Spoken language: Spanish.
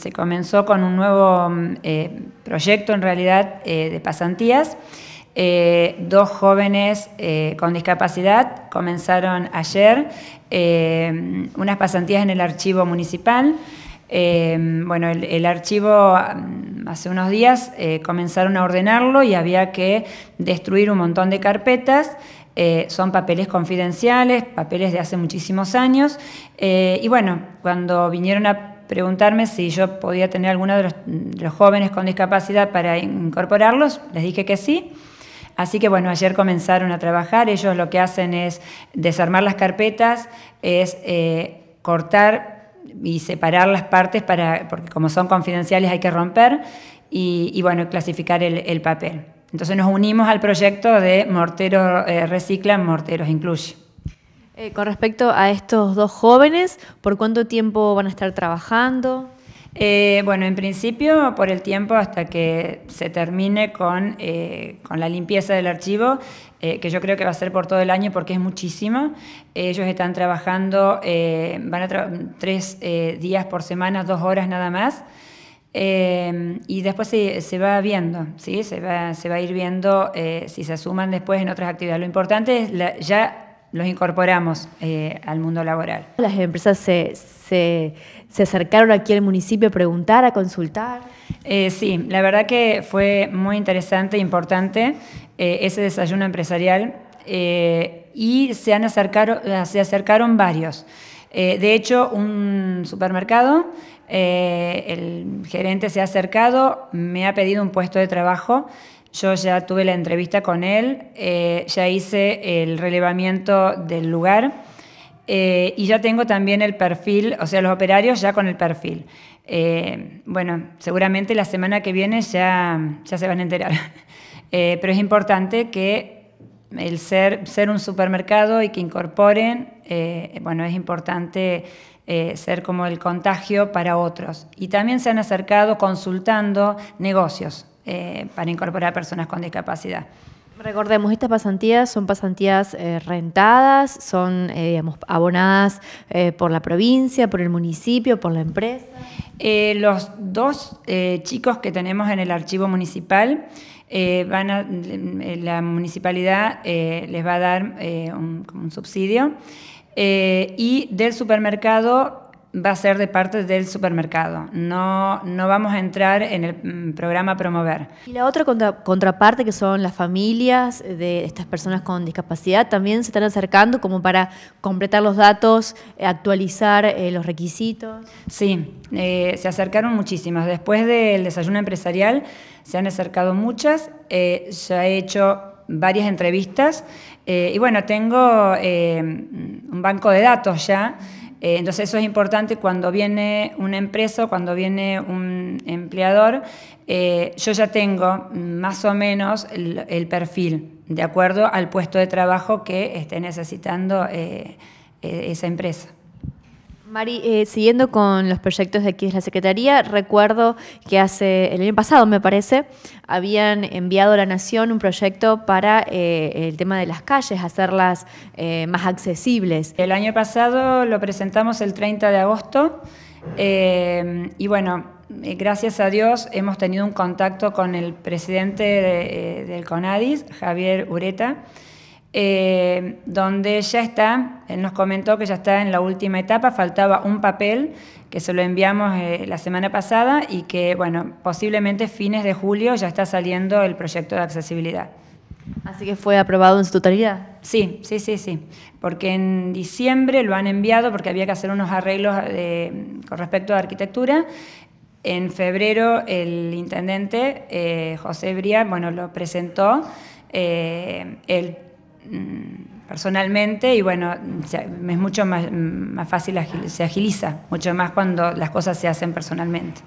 Se comenzó con un nuevo mm, eh, proyecto, en realidad, eh, de pasantías. Eh, dos jóvenes con discapacidad comenzaron ayer unas pasantías en el archivo municipal. bueno, el, archivo mm, hace unos días comenzaron a ordenarlo y había que destruir un montón de carpetas. son papeles confidenciales, papeles de hace muchísimos años. y bueno, cuando vinieron a preguntarme si yo podía tener alguno de los, jóvenes con discapacidad para incorporarlos. Les dije que sí. Así que bueno, ayer comenzaron a trabajar, ellos lo que hacen es desarmar las carpetas, es eh, cortar y separar las partes para, porque como son confidenciales hay que romper y, bueno, clasificar el, papel. Entonces nos unimos al proyecto de Mortero eh, Recicla, Morteros Incluye. Eh, con respecto a estos dos jóvenes, ¿por cuánto tiempo van a estar trabajando? Eh, bueno, en principio por el tiempo hasta que se termine con, eh, la limpieza del archivo, que yo creo que va a ser por todo el año porque es muchísimo. Ellos están trabajando, van a trabajar tres días por semana, dos horas nada más. y después se, va viendo, ¿sí? se, va, se va a ir viendo si se suman después en otras actividades. Lo importante es ya los incorporamos eh, al mundo laboral. Las empresas se, se, se, acercaron aquí al municipio a preguntar, a consultar. Eh, sí, la verdad que fue muy interesante e importante eh, ese desayuno empresarial y se, han acercado, se acercaron varios. de hecho, un supermercado, el gerente se ha acercado, me ha pedido un puesto de trabajo yo ya tuve la entrevista con él, eh, ya hice el relevamiento del lugar eh, y ya tengo también el perfil, o sea, los operarios ya con el perfil. Eh, bueno, seguramente la semana que viene ya, se van a enterar. pero es importante que el ser, un supermercado y que incorporen, bueno, es importante ser como el contagio para otros. Y también se han acercado consultando negocios. Eh, para incorporar personas con discapacidad. Recordemos, estas pasantías son pasantías eh, rentadas, son eh, abonadas por la provincia, por el municipio, por la empresa. los dos chicos que tenemos en el archivo municipal, la municipalidad les va a dar un, un subsidio. y del supermercado va a ser de parte del supermercado. No, no vamos a entrar en el mm, programa Promover. Y la otra contraparte, que son las familias de estas personas con discapacidad, también se están acercando como para completar los datos, eh, actualizar eh, los requisitos. Sí, eh, se acercaron muchísimas. Después del desayuno empresarial se han acercado muchas. Eh, ya he hecho varias entrevistas. y bueno, tengo un banco de datos ya eh, entonces eso es importante cuando viene una empresa, cuando viene un empleador, eh, yo ya tengo más o menos el, perfil de acuerdo al puesto de trabajo que esté necesitando eh, esa empresa. Mari, eh, siguiendo con los proyectos de aquí de la Secretaría, recuerdo que hace el año pasado, me parece, habían enviado a la Nación un proyecto para eh, el tema de las calles, hacerlas eh, más accesibles. El año pasado lo presentamos el 30 de agosto y bueno, gracias a Dios hemos tenido un contacto con el presidente del CONADIS, Javier Ureta. Eh, donde ya está, él nos comentó que ya está en la última etapa, faltaba un papel que se lo enviamos eh, la semana pasada y que, bueno, posiblemente fines de julio ya está saliendo el proyecto de accesibilidad. Así que fue aprobado en su totalidad. Sí, sí, sí, sí. Porque en diciembre lo han enviado porque había que hacer unos arreglos eh, con respecto a arquitectura. En febrero el intendente José Bría, bueno, lo presentó él Mm, personalmente y bueno, es mucho más, mm, más fácil, se agiliza, mucho más cuando las cosas se hacen personalmente.